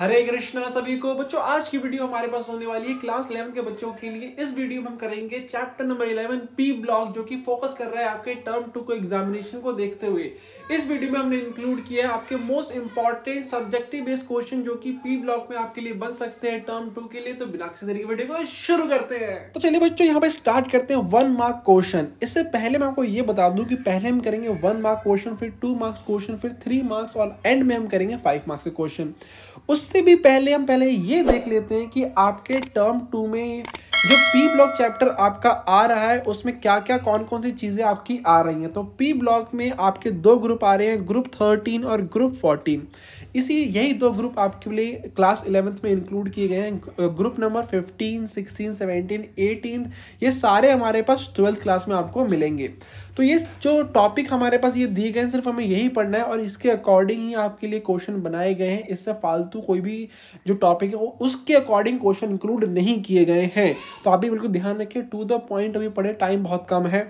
हरे कृष्णा सभी को बच्चों आज की वीडियो हमारे पास होने वाली है क्लास इलेवन के बच्चों के लिए इस वीडियो में हम करेंगे chapter number eleven P block जो कि फोकस कर रहा है आपके टर्म टू को एग्जामिनेशन को देखते हुए इस वीडियो में हमने इंक्लूड किया है आपके most important subjective based question जो की पी ब्लॉक में आपके लिए बन सकते हैं टर्म टू के लिए तो बिना किसी तरीके वीडियो को शुरू करते हैं तो चलिए बच्चों यहाँ पे स्टार्ट करते हैं वन मार्क क्वेश्चन इससे पहले मैं आपको ये बता दू की पहले हम करेंगे वन मार्क क्वेश्चन फिर टू मार्क्स क्वेश्चन फिर थ्री मार्क्स और एंड में हम करेंगे फाइव मार्क्स के क्वेश्चन उस उससे भी पहले हम पहले ये देख लेते हैं कि आपके टर्म टू में जो पी ब्लॉक चैप्टर आपका आ रहा है उसमें क्या क्या कौन कौन सी चीज़ें आपकी आ रही हैं तो पी ब्लॉक में आपके दो ग्रुप आ रहे हैं ग्रुप थर्टीन और ग्रुप फोर्टीन इसी यही दो ग्रुप आपके लिए क्लास इलेवेंथ में इंक्लूड किए गए हैं group number fifteen sixteen seventeen eighteen ये सारे हमारे पास ट्वेल्थ क्लास में आपको मिलेंगे तो ये जो टॉपिक हमारे पास ये दिए गए सिर्फ हमें यही पढ़ना है और इसके अकॉर्डिंग ही आपके लिए क्वेश्चन बनाए गए हैं इससे फालतू कोई कोई भी जो टॉपिक है वो उसके अकॉर्डिंग क्वेश्चन इंक्लूड नहीं किए गए हैं तो आप भी बिल्कुल ध्यान रखिए टू द पॉइंट अभी पढ़े टाइम बहुत कम है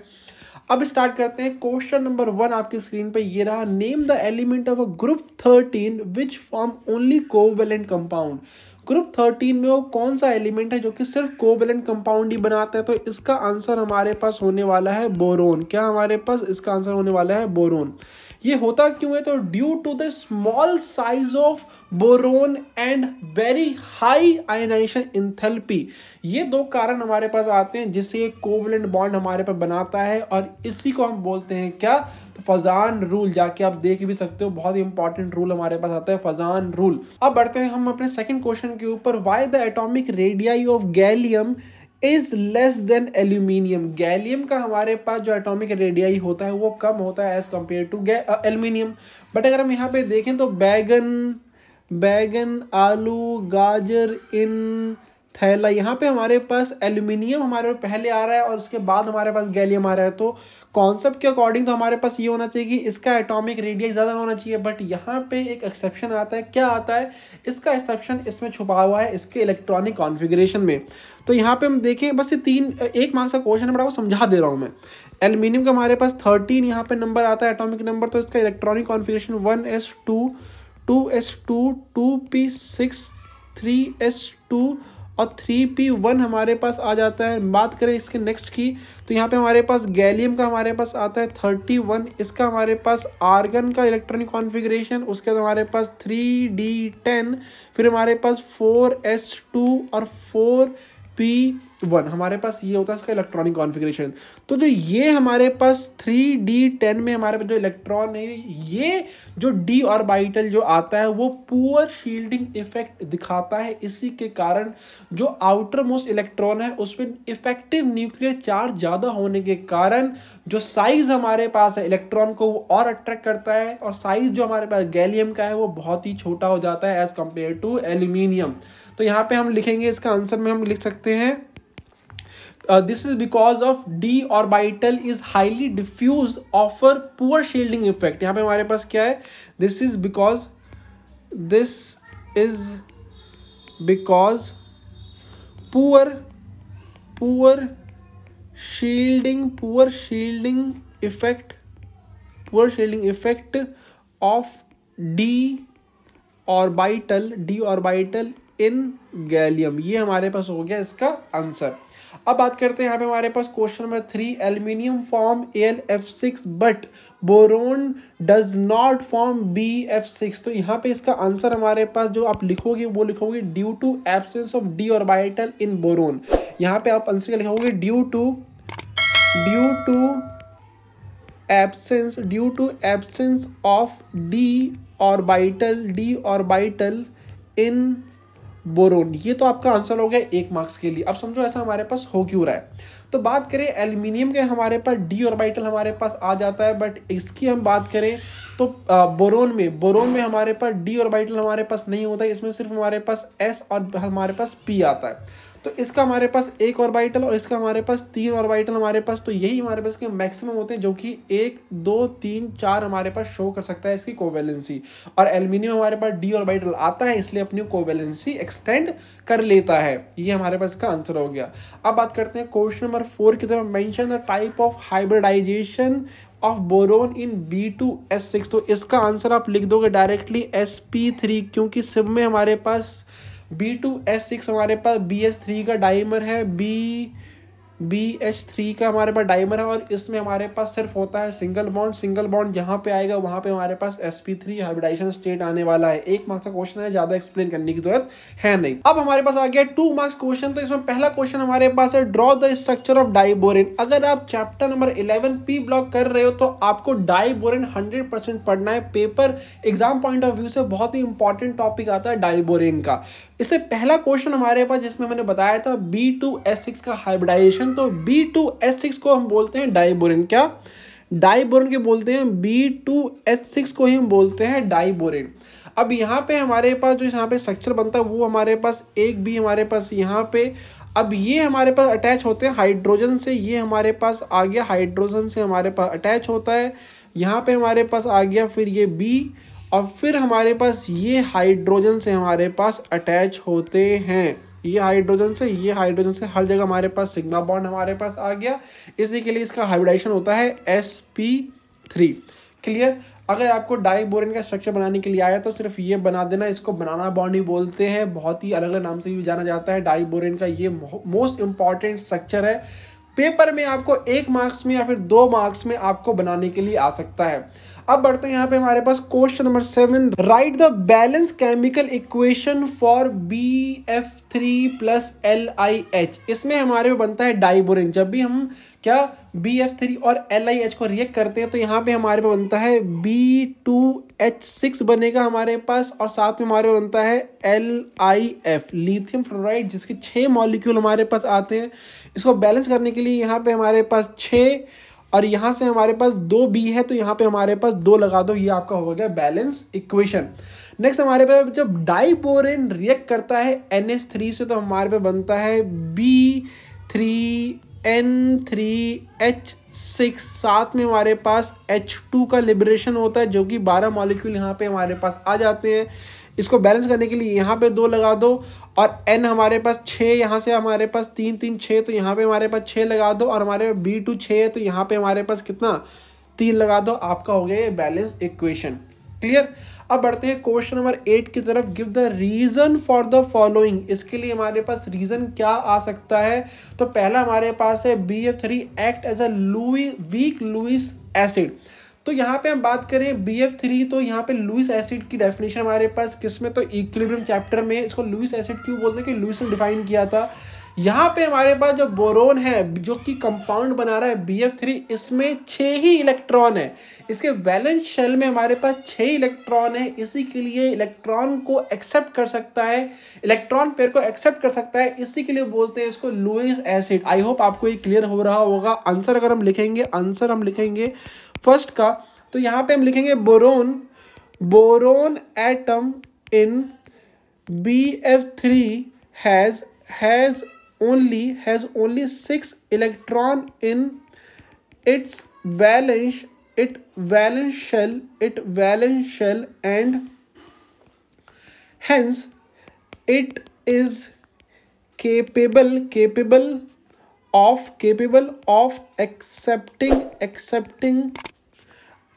अब स्टार्ट करते हैं क्वेश्चन नंबर वन आपकी स्क्रीन पे ये रहा name the element of a group thirteen which form only covalent compound group thirteen में वो कौन सा एलिमेंट है जो कि सिर्फ कोवेलेंट कंपाउंड ही बनाता है तो इसका आंसर हमारे पास होने वाला है बोरोन क्या हमारे पास इसका आंसर होने वाला है बोरोन ये होता क्यों है तो due to the small size of boron and very high ionisation enthalpy ये दो कारण हमारे पास आते हैं जिससे ये कोवलेंट बॉन्ड हमारे पास बनाता है और इसी को हम बोलते हैं क्या तो फजान रूल जाके आप देख भी सकते हो बहुत ही इंपॉर्टेंट रूल हमारे पास आता है फजान रूल अब बढ़ते हैं हम अपने सेकेंड क्वेश्चन क्वेश्चन के ऊपर why the atomic radii of gallium is less than aluminium gallium का हमारे पास जो एटॉमिक रेडियाई होता है वो कम होता है as compare to aluminium but अगर हम यहाँ पे देखें तो बैगन बैगन आलू गाजर इन थैला यहाँ पे हमारे पास एल्यूमिनियम हमारे पास पहले आ रहा है और उसके बाद हमारे पास गैलियम आ रहा है तो कॉन्सेप्ट के अकॉर्डिंग तो हमारे पास ये होना चाहिए कि इसका एटॉमिक रेडियस ज़्यादा होना चाहिए बट यहाँ पे एक एक्सेप्शन आता है क्या आता है इसका एक्सेप्शन इसमें छुपा हुआ है इसके इलेक्ट्रॉनिक कॉन्फिग्रेशन में तो यहाँ पर हम देखें बस ये तीन एक मार्क्स का क्वेश्चन है बड़ा वो समझा दे रहा हूँ मैं एल्यूमिनियम का हमारे पास थर्टीन यहाँ पर नंबर आता है एटॉमिक नंबर तो इसका electronic configuration one s two two s two two p six three s two और थ्री पी वन हमारे पास आ जाता है बात करें इसके नेक्स्ट की तो यहाँ पे हमारे पास गैलियम का हमारे पास आता है थर्टी वन इसका हमारे पास आर्गन का इलेक्ट्रॉनिक कॉन्फ़िगरेशन उसके बाद हमारे पास थ्री डी टेन फिर हमारे पास फोर एस टू और फोर पी वन हमारे पास ये होता है इसका इलेक्ट्रॉनिक कॉन्फ़िगरेशन तो जो ये हमारे पास थ्री डी टेन में हमारे पास जो इलेक्ट्रॉन है ये जो डी ऑर्बिटल जो आता है वो पुअर शील्डिंग इफेक्ट दिखाता है इसी के कारण जो आउटर मोस्ट इलेक्ट्रॉन है उसमें इफेक्टिव न्यूक्लियर चार्ज ज़्यादा होने के कारण जो साइज़ हमारे पास है इलेक्ट्रॉन को वो और अट्रैक्ट करता है और साइज़ जो हमारे पास गैलियम का है वो बहुत ही छोटा हो जाता है एज़ कम्पेयर टू एल्यूमिनियम तो यहाँ पे हम लिखेंगे इसका आंसर में हम लिख सकते हैं this is because of d orbital is highly diffuse offer poor shielding effect यहाँ पे हमारे पास क्या है this is because this is because poor poor shielding poor shielding effect poor shielding effect of d orbital d orbital in gallium ये हमारे पास हो गया इसका आंसर अब बात करते हैं यहाँ पे हमारे पास question number three aluminium form L F six but boron does not form B F six तो यहाँ पे इसका आंसर हमारे पास जो आप लिखोगे वो लिखोगे due to absence of d orbital in boron यहाँ पे आप आंसर क्या लिखोगे due to due to absence due to absence of d orbital D orbital in boron ये तो आपका आंसर हो गया एक मार्क्स के लिए अब समझो ऐसा हमारे पास हो क्यों रहा है तो बात करें एल्यूमिनियम के हमारे पास डी ऑर्बिटल हमारे पास आ जाता है बट इसकी हम बात करें तो बोरोन में बोरोन में हमारे पास डी ऑर्बिटल हमारे पास नहीं होता है इसमें सिर्फ हमारे पास एस और हमारे पास पी आता है तो इसका हमारे पास एक ऑर्बिटल और इसका हमारे पास तीन ऑर्बिटल हमारे पास तो यही हमारे पास के मैक्सिमम होते हैं जो कि एक दो तीन चार हमारे पास शो कर सकता है इसकी कोवेलेंसी और एल्यूमिनियम हमारे पास डी ऑर्बिटल आता है इसलिए अपनी कोवेलेंसी एक्सटेंड कर लेता है ये हमारे पास इसका आंसर हो गया अब बात करते हैं क्वेश्चन नंबर फोर की तरफ mention the type of hybridisation of boron in B two S six तो इसका आंसर आप लिख दोगे डायरेक्टली एस पी थ्री क्योंकि सिम में हमारे पास बी टू एस सिक्स हमारे पास बी एस थ्री का डाइमर है बी बी एच थ्री का हमारे पास डाइमर है और इसमें हमारे पास सिर्फ होता है सिंगल बॉन्ड सिंगल बॉन्ड जहाँ पे आएगा वहाँ पे हमारे पास s p three hybridisation state आने वाला है एक मार्क्स का क्वेश्चन है ज्यादा एक्सप्लेन करने की जरूरत है नहीं अब हमारे पास आ गया टू मार्क्स क्वेश्चन तो इसमें पहला क्वेश्चन हमारे पास है draw the structure of diborane अगर आप chapter number eleven P block कर रहे हो तो आपको डाइबोरिन हंड्रेड परसेंट पढ़ना है paper exam point of view से बहुत ही इंपॉर्टेंट टॉपिक आता है डाइबोरिन का इससे पहला क्वेश्चन हमारे पास जिसमें मैंने बताया था बी टू एस सिक्स का हाइब्रिडाइजेशन ऑक्सीजन तो बी टू एस सिक्स को हम बोलते हैं डाइबोरिन क्या डाइबोरिन के बोलते हैं बी टू एस सिक्स को ही हम बोलते हैं डाइबोरिन अब यहाँ पे हमारे पास जो यहाँ पे स्ट्रक्चर बनता है वो हमारे पास एक भी हमारे पास यहाँ पे अब ये हमारे पास अटैच होते हैं हाइड्रोजन से ये हमारे पास आ गया हाइड्रोजन से हमारे पास अटैच होता है यहाँ पे हमारे पास आ गया फिर ये बी और फिर हमारे पास ये हाइड्रोजन से हमारे पास अटैच होते हैं ये हाइड्रोजन से ये हाइड्रोजन से हर जगह हमारे पास सिग्मा बॉन्ड हमारे पास आ गया इसी के लिए इसका हाइब्रिडाइजेशन होता है एस पी थ्री क्लियर अगर आपको डाइबोरिन का स्ट्रक्चर बनाने के लिए आया तो सिर्फ ये बना देना इसको बनाना बॉन्ड ही बोलते हैं बहुत ही अलग अलग नाम से भी जाना जाता है डाइबोरिन का ये मोस्ट इंपॉर्टेंट स्ट्रक्चर है पेपर में आपको एक मार्क्स में या फिर दो मार्क्स में आपको बनाने के लिए आ सकता है अब बढ़ते हैं यहाँ पे हमारे पास question number seven write the balance chemical equation for B F three plus L I H इसमें हमारे पे बनता है डाइबोरिन जब भी हम क्या बी एफ थ्री और एल आई एच को रिएक्ट करते हैं तो यहाँ पे हमारे पे बनता है बी टू एच सिक्स बनेगा हमारे पास और साथ में हमारे में बनता है L I F lithium fluoride जिसके छः मॉलिक्यूल हमारे पास आते हैं इसको बैलेंस करने के लिए यहाँ पे हमारे पास छः और यहाँ से हमारे पास दो बी है तो यहाँ पे हमारे पास दो लगा दो ये आपका हो गया बैलेंस इक्वेशन नेक्स्ट हमारे पे जब डाइबोरेन रिएक्ट करता है एन एस थ्री से तो हमारे पे बनता है B three N three H six साथ में हमारे पास एच टू का लिबरेशन होता है जो कि बारह मॉलिक्यूल यहाँ पे हमारे पास आ जाते हैं इसको बैलेंस करने के लिए यहाँ पे दो लगा दो और एन हमारे पास छः यहाँ से हमारे पास तीन तीन छः तो यहाँ पे हमारे पास छः लगा दो और हमारे बी टू छः तो यहाँ पे हमारे पास कितना तीन लगा दो आपका हो गया ये बैलेंस इक्वेशन क्लियर अब बढ़ते हैं क्वेश्चन नंबर एट की तरफ give the reason for the following इसके लिए हमारे पास रीज़न क्या आ सकता है तो पहला हमारे पास है B F three act as a Lewis weak Lewis acid तो यहाँ पे हम बात करें बी एफ थ्री तो यहाँ पे लुइस एसिड की डेफिनेशन हमारे पास किस में तो इक्विलिब्रियम चैप्टर में इसको लुइस एसिड क्यों बोलते हैं कि लुइस ने डिफाइन किया था यहाँ पे हमारे पास जो बोरोन है जो कि कंपाउंड बना रहा है बी एफ थ्री इसमें छः ही इलेक्ट्रॉन है इसके वैलेंस शेल में हमारे पास छः इलेक्ट्रॉन है इसी के लिए इलेक्ट्रॉन को एक्सेप्ट कर सकता है इलेक्ट्रॉन पेयर को एक्सेप्ट कर सकता है इसी के लिए बोलते हैं इसको लुइस एसिड आई होप आपको ये क्लियर हो रहा होगा आंसर अगर हम लिखेंगे आंसर हम लिखेंगे फर्स्ट का तो यहाँ पे हम लिखेंगे boron boron atom in B F three has has only has only six electron in its valence it valence shell it valence shell and hence it is capable capable of capable of accepting accepting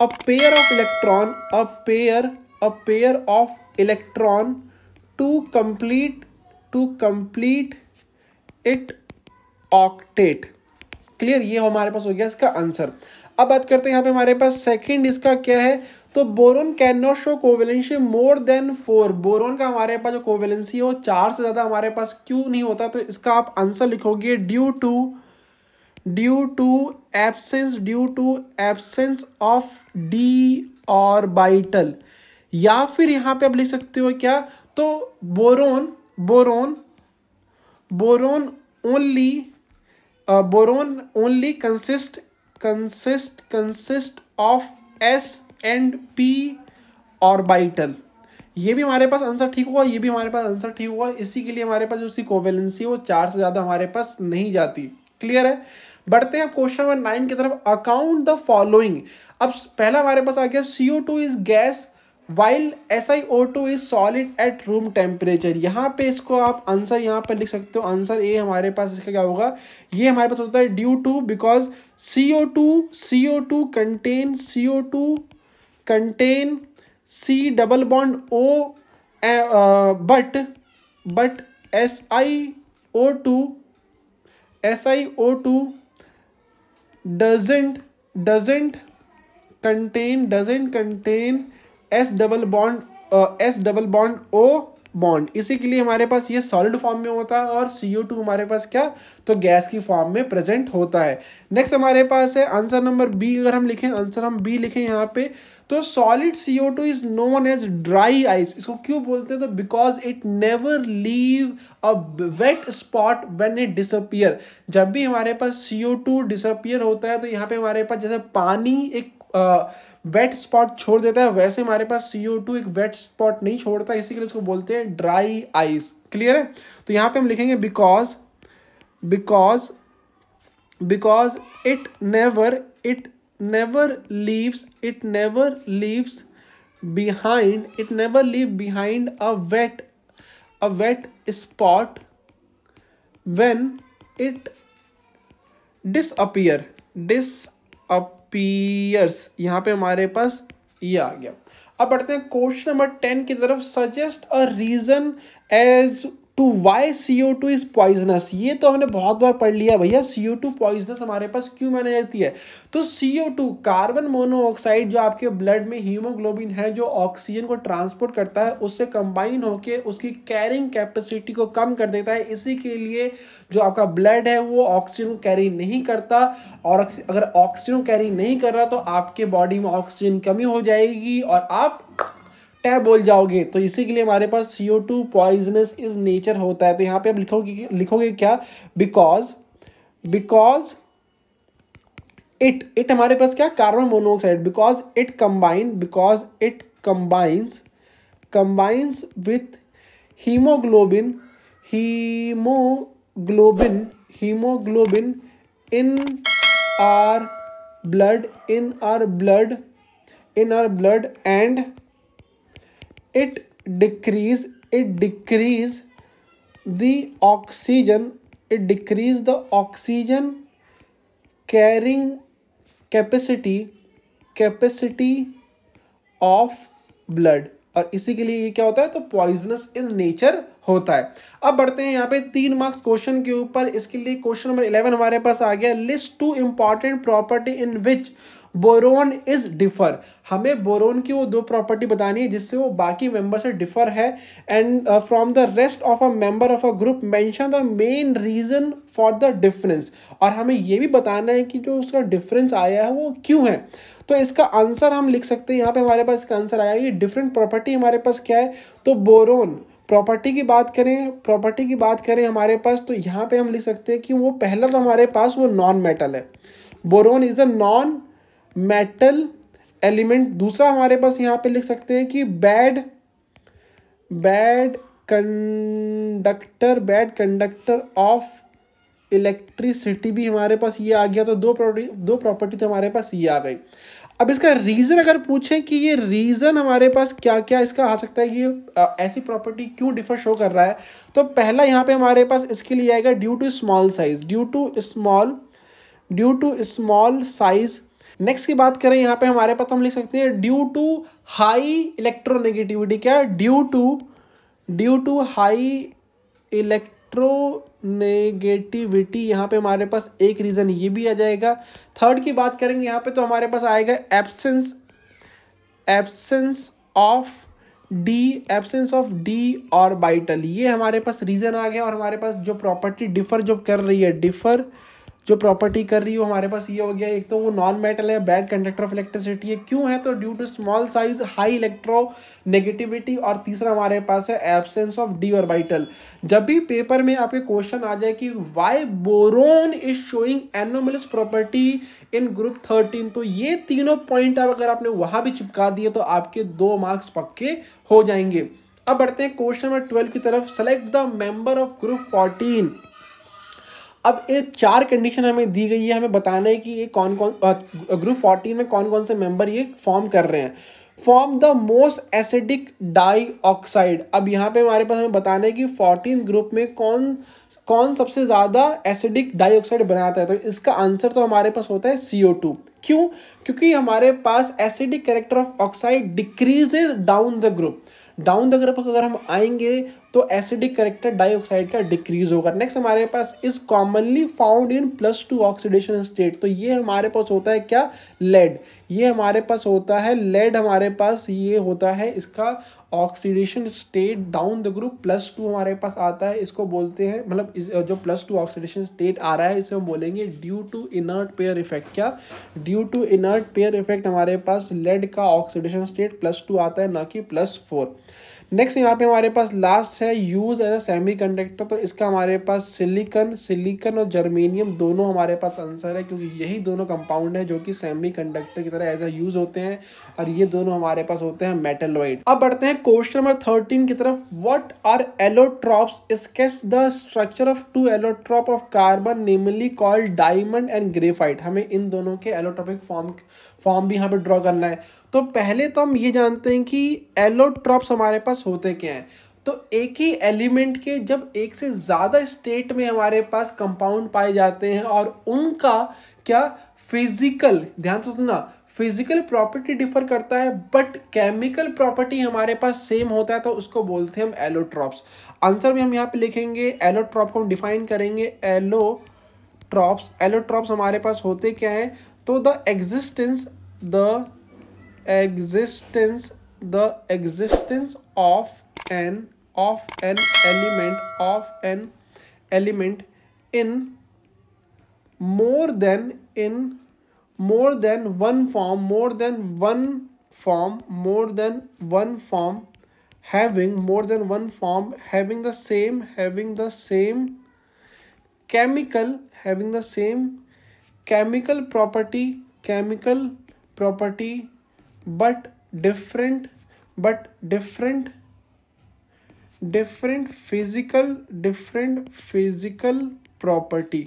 a pair of electron a pair a pair of electron to complete to complete it octet clear ये हमारे पास हो गया इसका answer अब बात करते हैं यहाँ पे हमारे पास सेकंड इसका क्या है तो boron can not show covalency more than four boron का हमारे पास जो कोवेलेंसी है वो चार से ज़्यादा हमारे पास क्यों नहीं होता तो इसका आप आंसर लिखोगे due to due to absence due to absence of d orbital या फिर यहां पे आप लिख सकते हो क्या तो boron boron boron only boron only consist consist consist of s and p orbital ये भी हमारे पास आंसर ठीक हुआ ये भी हमारे पास आंसर ठीक हुआ इसी के लिए हमारे पास जो उसकी कोवेलेंसी वो चार से ज़्यादा हमारे पास नहीं जाती क्लियर है बढ़ते हैं क्वेश्चन नंबर नाइन की तरफ अकाउंट द फॉलोइंग अब पहला हमारे पास आ गया CO two is gas while S I O two is solid at room temperature यहाँ पे इसको आप आंसर यहाँ पर लिख सकते हो आंसर ए हमारे पास इसका क्या होगा ये हमारे पास होता है due to because C O two C O two contain C O two contain C double bond O but but S I O two S I O two doesn't doesn't contain doesn't contain s double bond uh, s double bond o bond इसी के लिए हमारे पास ये solid form में होता है और सी हमारे पास क्या तो गैस की फॉर्म में प्रेजेंट होता है नेक्स्ट हमारे पास है आंसर नंबर बी अगर हम लिखें आंसर हम बी लिखें यहाँ पे तो solid C O two is known as dry ice इसको क्यों बोलते हैं तो because it never leave a wet spot when it disappear जब भी हमारे पास सी ओ टू डिसअपियर होता है तो यहाँ पे हमारे पास जैसे पानी एक वेट स्पॉट छोड़ देता है वैसे हमारे पास सीओ टू एक वेट स्पॉट नहीं छोड़ता इसी के लिए इसको बोलते हैं ड्राई आइस क्लियर है तो यहाँ पे हम लिखेंगे because because because it never it never leaves it never leaves behind it never leave behind a wet a wet spot when it disappear disappears यहाँ पे हमारे पास ये आ गया अब बढ़ते हैं क्वेश्चन नंबर टेन की तरफ suggest a reason as to why C O two is poisonous ये तो हमने बहुत बार पढ़ लिया भैया सी ओ टू पॉइजनस हमारे पास क्यों मानी जाती है तो C O two carbon monoxide जो आपके ब्लड में हीमोग्लोबिन है जो ऑक्सीजन को ट्रांसपोर्ट करता है उससे कंबाइन होकर उसकी कैरिंग कैपेसिटी को कम कर देता है इसी के लिए जो आपका ब्लड है वो ऑक्सीजन को कैरी नहीं करता और अगर ऑक्सीजन कैरी नहीं कर रहा तो आपके बॉडी में ऑक्सीजन कमी हो जाएगी और आप टैब बोल जाओगे तो इसी के लिए हमारे पास C O two poisonous is nature होता है तो यहाँ पे आप लिखोगे लिखोगे क्या बिकॉज बिकॉज इट इट हमारे पास क्या carbon monoxide because it combine because it combines combines with haemoglobin haemoglobin haemoglobin in our blood in our blood in our blood and it decrease it decrease the oxygen it decrease the oxygen carrying capacity capacity of blood और इसी के लिए ये क्या होता है तो poisonous in nature होता है अब बढ़ते हैं यहाँ पे तीन मार्क्स क्वेश्चन के ऊपर इसके लिए क्वेश्चन नंबर इलेवन हमारे पास आ गया list two important property in which boron is differ हमें बोरोन की वो दो प्रॉपर्टी बतानी है जिससे वो बाकी मेंबर से डिफर है and from the rest of a member of a group mention the main reason for the difference और हमें ये भी बताना है कि जो उसका डिफरेंस आया है वो क्यों है तो इसका आंसर हम लिख सकते हैं यहाँ पे हमारे पास इसका आंसर आया ये डिफरेंट प्रॉपर्टी हमारे पास क्या है तो बोरोन प्रॉपर्टी की बात करें प्रॉपर्टी की बात करें हमारे पास तो यहाँ पे हम लिख सकते हैं कि वो पहला तो हमारे पास वो नॉन मेटल है boron is a non metal element दूसरा हमारे पास यहाँ पे लिख सकते हैं कि bad bad conductor bad conductor of electricity भी हमारे पास ये आ गया तो दो प्रॉपर्टी दो प्रॉपर्टी तो हमारे पास ये आ गई अब इसका रीज़न अगर पूछें कि ये रीज़न हमारे पास क्या क्या इसका आ सकता है कि ऐसी प्रॉपर्टी क्यों डिफर शो कर रहा है तो पहला यहाँ पे हमारे पास इसके लिए आएगा due to small size due to small due to small size next की बात करें यहाँ पे हमारे पास हम लिख सकते हैं ड्यू टू हाई इलेक्ट्रोनेगेटिविटी क्या due to due to high electronegativity यहाँ पे हमारे पास एक रीज़न ये भी आ जाएगा थर्ड की बात करेंगे यहाँ पे तो हमारे पास आएगा absence absence of d absence of d orbital ये हमारे पास रीज़न आ गया और हमारे पास जो प्रॉपर्टी डिफर जो कर रही है डिफर जो प्रॉपर्टी कर रही है वो हमारे पास ये हो गया एक तो वो नॉन मेटल है बैड कंडक्टर ऑफ इलेक्ट्रिसिटी है क्यों है तो due to small size high electronegativity और तीसरा हमारे पास है एबसेंस ऑफ डी ऑर्बिटल जब भी पेपर में आपके क्वेश्चन आ जाए कि why boron is showing anomalous property in group thirteen तो ये तीनों पॉइंट अगर आपने वहाँ भी चिपका दिए तो आपके दो मार्क्स पक्के हो जाएंगे अब बढ़ते हैं क्वेश्चन नंबर ट्वेल्व की तरफ select the member of group fourteen अब ये चार कंडीशन हमें दी गई है हमें बताना है कि ये कौन कौन ग्रुप फोर्टीन में कौन कौन से मेंबर ये फॉर्म कर रहे हैं form the most acidic dioxide अब यहाँ पे हमारे पास हमें बताना है कि फोर्टीन ग्रुप में कौन कौन सबसे ज़्यादा एसिडिक डाई ऑक्साइड बनाता है तो इसका आंसर तो हमारे पास होता है सी टू क्यों क्योंकि हमारे पास acidic character of oxide decreases down the group down the graph अगर हम आएंगे तो एसिडिक करेक्टर डाइऑक्साइड का डिक्रीज होगा नेक्स्ट हमारे पास is commonly found in plus two oxidation state तो ये हमारे पास होता है क्या लेड ये हमारे पास होता है लेड हमारे पास ये होता है इसका oxidation state down the group plus two हमारे पास आता है इसको बोलते हैं मतलब इस जो प्लस टू ऑक्सीडेशन स्टेट आ रहा है इसे हम बोलेंगे due to inert pair effect क्या due to inert pair effect हमारे पास लेड का ऑक्सीडेशन स्टेट प्लस टू आता है ना कि प्लस फोर नेक्स्ट यहाँ पे हमारे पास लास्ट है use as a semiconductor तो इसका हमारे पास सिलिकन सिलिकन और जर्मेनियम दोनों हमारे पास आंसर है क्योंकि यही दोनों कंपाउंड है जो कि सेमी कंडक्टर की तरह एज अ यूज़ होते हैं और ये दोनों हमारे पास होते हैं मेटलॉइड अब बढ़ते हैं क्वेश्चन नंबर थर्टीन की तरफ what are allotropes sketch the structure of two allotrope of carbon namely called diamond and graphite हमें इन दोनों के एलोट्रॉपिक फॉर्म फॉर्म भी यहाँ पे ड्रॉ करना है तो पहले तो हम ये जानते हैं कि एलोट्रॉप्स हमारे पास होते क्या हैं तो एक ही एलिमेंट के जब एक से ज़्यादा स्टेट में हमारे पास कंपाउंड पाए जाते हैं और उनका क्या फिजिकल ध्यान से सुनना फिजिकल प्रॉपर्टी डिफर करता है बट केमिकल प्रॉपर्टी हमारे पास सेम होता है तो उसको बोलते हैं हम एलोट्रॉप्स आंसर भी हम यहाँ पे लिखेंगे एलोट्रॉप को हम डिफाइन करेंगे एलो ट्रॉप्स एलोट्रॉप्स हमारे पास होते क्या हैं तो the existence, the existence, the existence of an of an element of an element in more than in more than one form more than one form more than one form having more than one form having the same having the same chemical having the same chemical property chemical property but different but different different physical different physical property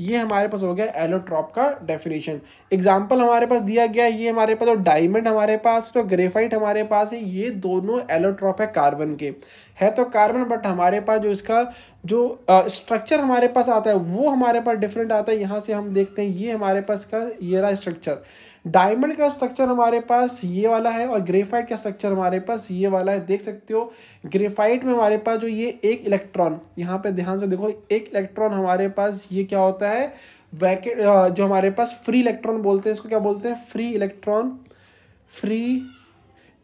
ये हमारे पास हो गया allotrope का definition example हमारे पास दिया गया ये हमारे पास और डायमंड हमारे पास और तो ग्रेफाइट हमारे पास है ये दोनों एलोट्रॉप है कार्बन के है तो कार्बन बट हमारे पास जो इसका जो स्ट्रक्चर हमारे पास आता है वो हमारे पास डिफरेंट आता है यहाँ से हम देखते हैं ये हमारे पास का ये रहा स्ट्रक्चर डायमंड का स्ट्रक्चर हमारे पास ये वाला है और ग्रेफाइट का स्ट्रक्चर हमारे पास ये वाला है देख सकते हो ग्रेफाइट में हमारे पास जो ये एक इलेक्ट्रॉन यहाँ पे ध्यान से देखो एक इलेक्ट्रॉन हमारे पास ये क्या होता है वैकेट जो हमारे पास फ्री इलेक्ट्रॉन बोलते हैं इसको क्या बोलते हैं फ्री इलेक्ट्रॉन फ्री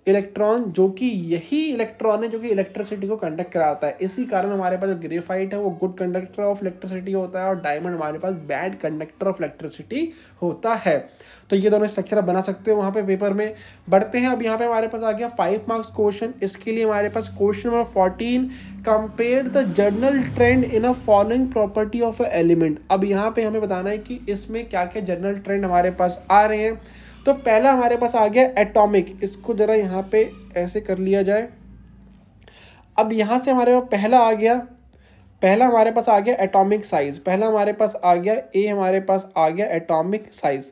इलेक्ट्रॉन जो कि यही इलेक्ट्रॉन है जो कि इलेक्ट्रिसिटी को कंडक्ट कराता है इसी कारण हमारे पास जो ग्रेफाइट है वो गुड कंडक्टर ऑफ इलेक्ट्रिसिटी होता है और डायमंड हमारे पास बैड कंडक्टर ऑफ इलेक्ट्रिसिटी होता है तो ये दोनों स्ट्रक्चर बना सकते हो वहाँ पे पेपर में बढ़ते हैं अब यहाँ पे हमारे पास आ गया फाइव मार्क्स क्वेश्चन इसके लिए हमारे पास question number fourteen compare the general trend in a following property of a element अब यहाँ पे हमें बताना है कि इसमें क्या क्या जर्नल ट्रेंड हमारे पास आ रहे हैं तो पहला हमारे पास आ गया एटॉमिक इसको ज़रा यहाँ पे ऐसे कर लिया जाए अब यहाँ से हमारे पास पहला आ गया पहला हमारे पास आ गया एटॉमिक साइज़ पहला हमारे पास आ गया ए हमारे पास आ गया एटॉमिक साइज़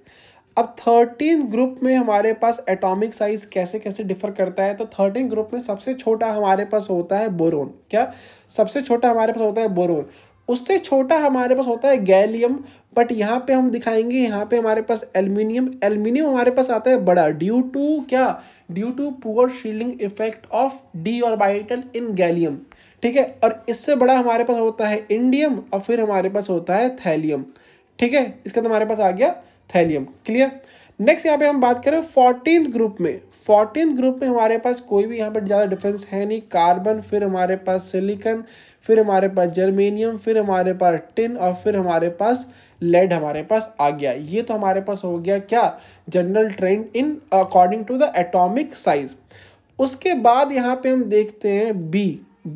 अब थर्टीन ग्रुप में हमारे पास एटॉमिक साइज कैसे कैसे डिफर करता है तो थर्टीन ग्रुप में सबसे छोटा हमारे पास होता है बोरोन क्या सबसे छोटा हमारे पास होता है बोरोन उससे छोटा हमारे पास होता है गैलियम बट यहाँ पे हम दिखाएंगे यहाँ पे हमारे पास एल्युमिनियम एल्युमिनियम हमारे पास आता है बड़ा ड्यू टू क्या due to poor shielding effect of d orbital in gallium ठीक है और इससे बड़ा हमारे पास होता है इंडियम और फिर हमारे पास होता है थैलियम ठीक है इसका तो हमारे पास आ गया थैलियम क्लियर नेक्स्ट यहाँ पे हम बात करें फोर्टीन ग्रुप में फोर्टीन ग्रुप में हमारे पास कोई भी यहाँ पर ज़्यादा डिफरेंस है नहीं कार्बन फिर हमारे पास सिलिकन फिर हमारे पास जर्मेनियम फिर हमारे पास टिन और फिर हमारे पास लेड हमारे पास आ गया ये तो हमारे पास हो गया क्या general trend in according to the atomic size उसके बाद यहाँ पे हम देखते हैं बी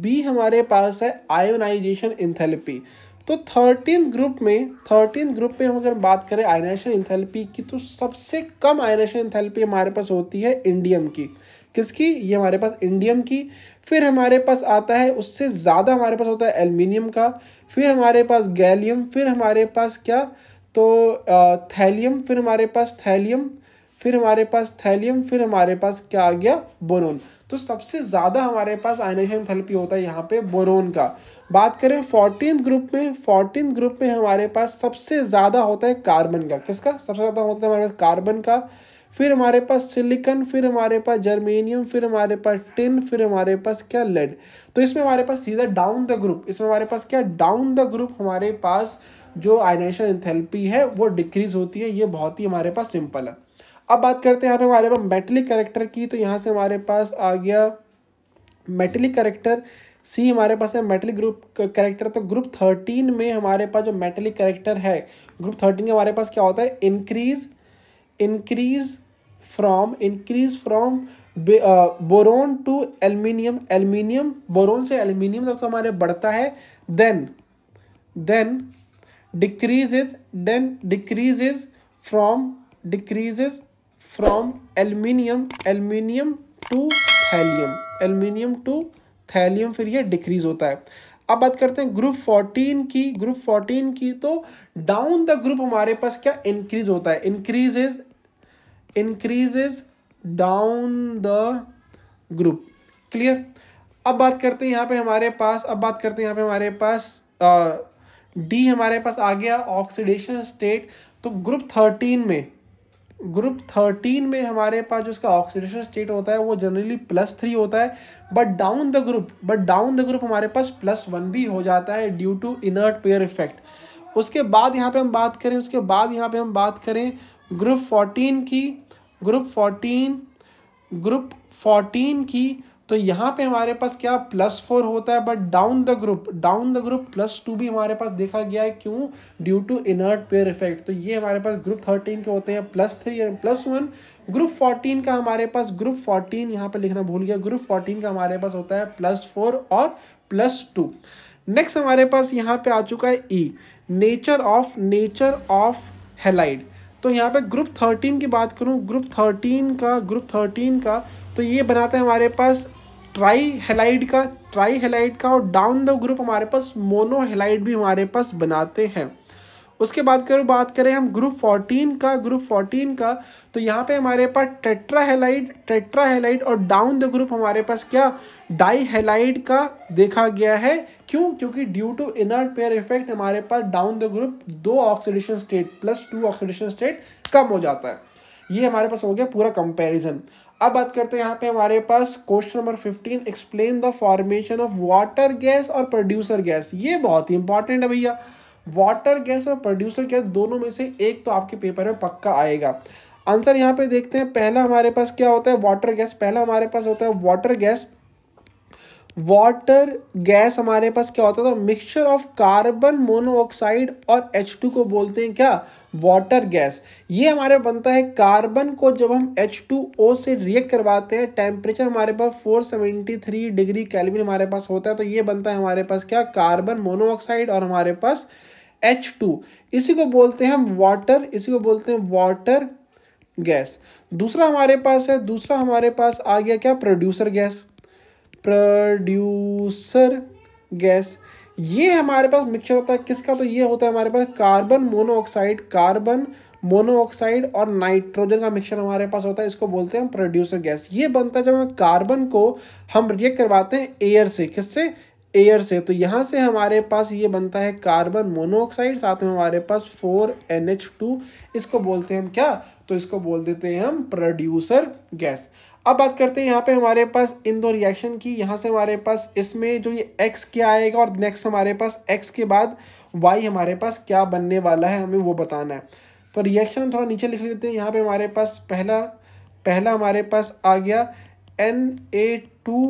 बी हमारे पास है आयोनाइजेशन इंथेलपी तो थर्टीन ग्रुप में थर्टीन ग्रुप में हम अगर बात करें आइनेशन इंथेलपी की तो सबसे कम आइनेशन इंथेलपी हमारे पास होती है इंडियम की किसकी ये हमारे पास इंडियम की फिर हमारे पास आता है उससे ज़्यादा हमारे पास होता है एल्युमिनियम का फिर हमारे पास गैलियम फिर हमारे पास क्या तो थैलियम फिर हमारे पास थैलियम फिर हमारे पास थैलियम फिर हमारे पास क्या आ गया बोनोन तो सबसे ज़्यादा हमारे पास आइनेशन थेरेपी होता है यहाँ पे बोरोन का बात करें फोर्टीन ग्रुप में फोर्टीन ग्रुप में हमारे पास सबसे ज़्यादा होता है कार्बन का किसका सबसे ज़्यादा होता है हमारे पास कार्बन का फिर हमारे पास सिलिकन फिर हमारे पास जर्मेनियम फिर हमारे पास टिन फिर हमारे पास क्या लेड तो इसमें हमारे पास सीधा डाउन द ग्रुप इसमें हमारे पास क्या डाउन द ग्रुप हमारे पास जो आइनेशन थेरेपी है वो डिक्रीज होती है ये बहुत ही हमारे पास सिंपल है अब बात करते हैं यहाँ हमारे पास मेटलिक करेक्टर की तो यहाँ से हमारे पास आ गया मेटलिक करेक्टर सी हमारे पास है मेटलिक ग्रुप करेक्टर तो ग्रुप थर्टीन में हमारे पास जो मेटलिक करेक्टर है ग्रुप थर्टीन के हमारे पास क्या होता है increase increase from increase from boron to aluminium aluminium boron से एल्मीनियम तक तो हमारे बढ़ता है then then decrease is then decrease is from decrease is from aluminium aluminium to thallium aluminium to thallium फिर ये डिक्रीज होता है अब बात करते हैं ग्रुप 14 की ग्रुप 14 की तो डाउन द ग्रुप हमारे पास क्या इंक्रीज होता है increases increases down the group clear अब बात करते हैं यहाँ पे हमारे पास अब बात करते हैं यहाँ पे हमारे पास डी हमारे पास आ गया ऑक्सीडेशन स्टेट तो ग्रुप थर्टीन में ग्रुप थर्टीन में हमारे पास जो उसका ऑक्सीडेशन स्टेट होता है वो जनरली प्लस थ्री होता है but down the group but down the group हमारे पास प्लस वन भी हो जाता है due to inert pair effect उसके बाद यहाँ पे हम बात करें उसके बाद यहाँ पे हम बात करें ग्रुप फोर्टीन की ग्रुप फोर्टीन ग्रुप फोर्टीन की तो यहाँ पे हमारे पास क्या प्लस फोर होता है but down the group down the group plus two भी हमारे पास देखा गया है क्यों due to inert pair effect तो ये हमारे पास ग्रुप थर्टीन के होते हैं plus three and plus one group fourteen का हमारे पास ग्रुप फोर्टीन यहाँ पे लिखना भूल गया ग्रुप फोर्टीन का हमारे पास होता है प्लस फोर और प्लस टू नेक्स्ट हमारे पास यहाँ पे आ चुका है E nature of nature of halide तो यहाँ पे ग्रुप थर्टीन की बात करूँ ग्रुप थर्टीन का ग्रुप थर्टीन का तो ये बनाता है हमारे पास ट्राई हेलाइड का ट्राई हेलाइड का और डाउन द ग्रुप हमारे पास मोनो हेलाइड भी हमारे पास बनाते हैं उसके बाद करो बात करें हम ग्रुप 14 का ग्रुप 14 का तो यहाँ पे हमारे पास टेट्रा हेलाइड टेट्रा हेलाइड और डाउन द ग्रुप हमारे पास क्या डाई हेलाइड का देखा गया है क्यों क्योंकि due to inert pair effect हमारे पास डाउन द ग्रुप दो oxidation state plus two oxidation state कम हो जाता है ये हमारे पास हो गया पूरा कंपेरिजन अब बात करते हैं यहाँ पे हमारे पास question number fifteen explain the formation of water gas और प्रोड्यूसर गैस ये बहुत ही इंपॉर्टेंट है भैया वाटर गैस और प्रोड्यूसर गैस दोनों में से एक तो आपके पेपर में पक्का आएगा आंसर यहाँ पे देखते हैं पहला हमारे पास क्या होता है वाटर गैस पहला हमारे पास होता है वाटर गैस वाटर गैस हमारे पास क्या होता था मिक्सचर ऑफ कार्बन मोनोऑक्साइड और एच टू को बोलते हैं क्या वाटर गैस ये हमारे बनता है कार्बन को जब हम एच टू ओ से रिएक्ट करवाते हैं टेम्परेचर हमारे पास four seventy three degree kelvin हमारे पास होता है तो ये बनता है हमारे पास क्या कार्बन मोनोऑक्साइड और हमारे पास एच टू इसी को बोलते हैं हम वाटर इसी को बोलते हैं वाटर गैस दूसरा हमारे पास है दूसरा हमारे पास आ गया क्या प्रोड्यूसर गैस प्रोड्यूसर गैस ये हमारे पास मिक्सचर होता है किसका तो ये होता है हमारे पास कार्बन मोनोऑक्साइड कार्बन मोनोऑक्साइड और नाइट्रोजन का मिक्सचर हमारे पास होता है इसको बोलते हैं हम प्रोड्यूसर गैस ये बनता है जब हम कार्बन को हम रिएक्ट करवाते हैं एयर से किससे एयर से तो यहाँ से हमारे पास ये बनता है कार्बन मोनोऑक्साइड साथ में हमारे पास फोर एन एच टू इसको बोलते हैं हम क्या तो इसको बोल देते हैं हम प्रोड्यूसर गैस अब बात करते हैं यहाँ पे हमारे पास इन दो रिएक्शन की यहाँ से हमारे पास इसमें जो ये एक्स क्या आएगा और नेक्स्ट हमारे पास एक्स के बाद वाई हमारे पास क्या बनने वाला है हमें वो बताना है तो रिएक्शन थोड़ा नीचे लिख लेते हैं यहाँ पे हमारे पास पहला पहला हमारे पास आ गया N A two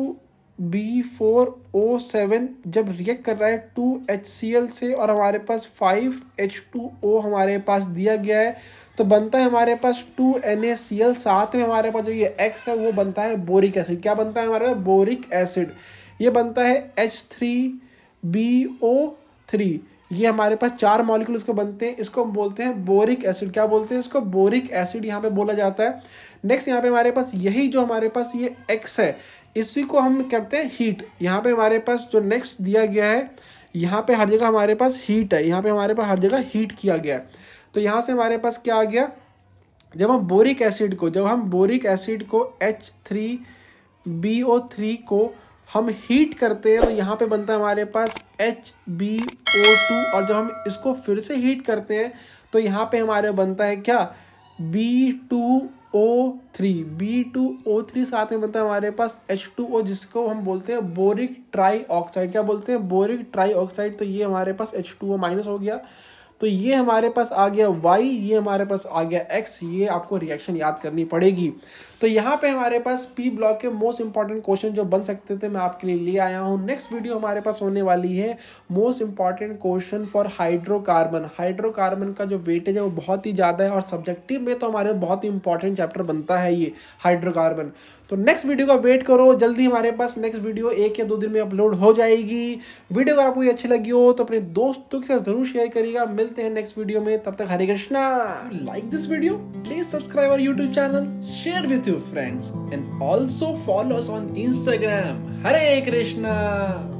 B four O seven जब रिएक्ट कर रहा है टू एच सी एल से और हमारे पास फाइव एच टू ओ हमारे पास दिया गया है तो बनता है हमारे पास two N A C L साथ में हमारे पास जो ये एक्स है वो बनता है बोरिक एसिड क्या बनता है हमारे पास बोरिक एसिड ये बनता है H three B O three ये हमारे पास चार मॉलिक्यूल इसको बनते हैं इसको हम बोलते हैं बोरिक एसिड क्या बोलते हैं इसको बोरिक एसिड यहाँ पे बोला जाता है नेक्स्ट यहाँ पे हमारे पास यही जो हमारे पास ये एक्स है इसी को हम करते हैं हीट यहाँ पे हमारे पास जो नेक्स्ट दिया गया है यहाँ पे हर जगह हमारे पास हीट है यहाँ पे हमारे पास हर जगह हीट किया गया है तो यहाँ से हमारे पास क्या आ गया जब हम बोरिक एसिड को जब हम बोरिक एसिड को H three B O three को हम हीट करते हैं तो यहाँ पे बनता है हमारे पास एच बी ओ टू और जब हम इसको फिर से हीट करते हैं तो यहाँ पे हमारे बनता है क्या B two O three B two O three साथ में बनता है हमारे पास एच टू ओ जिसको हम बोलते हैं बोरिक ट्राई ऑक्साइड क्या बोलते हैं बोरिक ट्राई ऑक्साइड तो ये हमारे पास एच टू ओ माइनस हो गया तो ये हमारे पास आ गया वाई ये हमारे पास आ गया एक्स ये आपको रिएक्शन याद करनी पड़ेगी तो यहाँ पे हमारे पास पी ब्लॉक के मोस्ट इंपॉर्टेंट क्वेश्चन जो बन सकते थे मैं आपके लिए ले आया हूँ नेक्स्ट वीडियो हमारे पास होने वाली है most important question for hydrocarbon hydrocarbon का जो वेटेज है वो बहुत ही ज़्यादा है और सब्जेक्टिव में तो हमारे बहुत ही इंपॉर्टेंट चैप्टर बनता है ये हाइड्रोकार्बन तो नेक्स्ट वीडियो का वेट करो जल्दी हमारे पास नेक्स्ट वीडियो एक या दो दिन में अपलोड हो जाएगी वीडियो अगर आपको ये अच्छी लगी हो तो अपने दोस्तों के साथ जरूर शेयर करिएगा मिलते हैं नेक्स्ट वीडियो में तब तक Hare Krishna like this video please subscribe our YouTube channel share with your friends and also follow on Instagram Hare Krishna